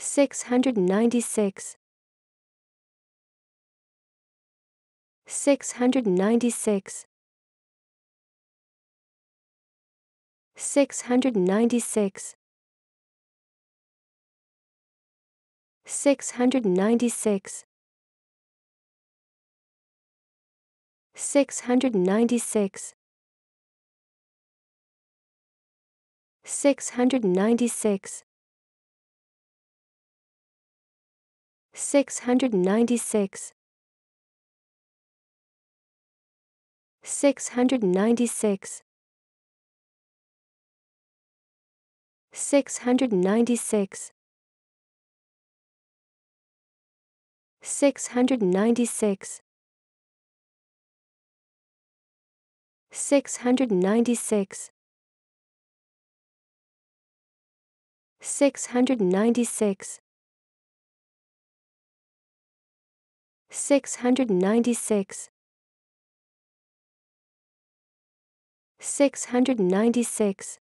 696 696 696 696 696 696 696 696 696 696 696 696 696 696